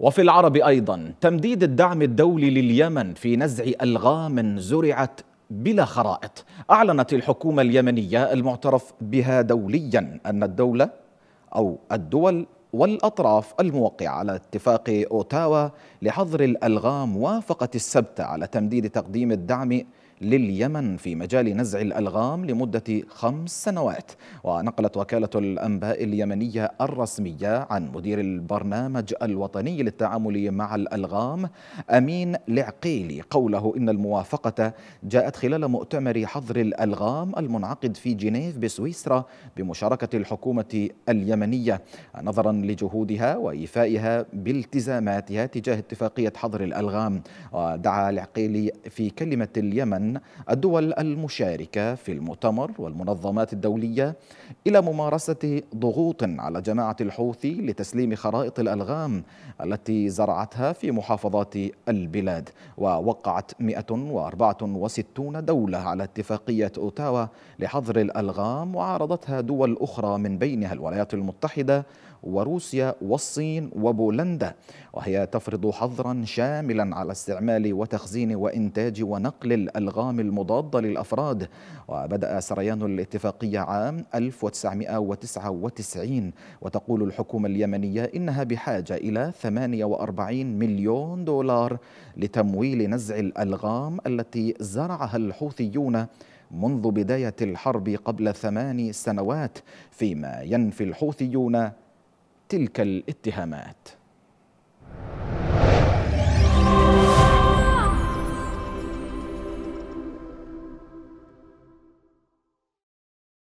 وفي العرب أيضا تمديد الدعم الدولي لليمن في نزع ألغام زرعت بلا خرائط أعلنت الحكومة اليمنية المعترف بها دوليا أن الدولة أو الدول والأطراف الموقعة على اتفاق أوتاوا لحظر الألغام وافقت السبت على تمديد تقديم الدعم لليمن في مجال نزع الألغام لمدة خمس سنوات ونقلت وكالة الأنباء اليمنية الرسمية عن مدير البرنامج الوطني للتعامل مع الألغام أمين العقيلي قوله إن الموافقة جاءت خلال مؤتمر حظر الألغام المنعقد في جنيف بسويسرا بمشاركة الحكومة اليمنية نظرا لجهودها وإيفائها بالتزاماتها تجاه اتفاقية حظر الألغام ودعا العقيلي في كلمة اليمن عن الدول المشاركة في المؤتمر والمنظمات الدولية إلى ممارسة ضغوط على جماعة الحوثي لتسليم خرائط الألغام التي زرعتها في محافظات البلاد ووقعت 164 دولة على اتفاقية أوتاوا لحظر الألغام وعارضتها دول أخرى من بينها الولايات المتحدة وروسيا والصين وبولندا وهي تفرض حظرا شاملا على استعمال وتخزين وإنتاج ونقل الألغام الألغام المضادة للأفراد وبدأ سريان الاتفاقية عام 1999 وتقول الحكومة اليمنية إنها بحاجة إلى 48 مليون دولار لتمويل نزع الألغام التي زرعها الحوثيون منذ بداية الحرب قبل ثمان سنوات فيما ينفي الحوثيون تلك الاتهامات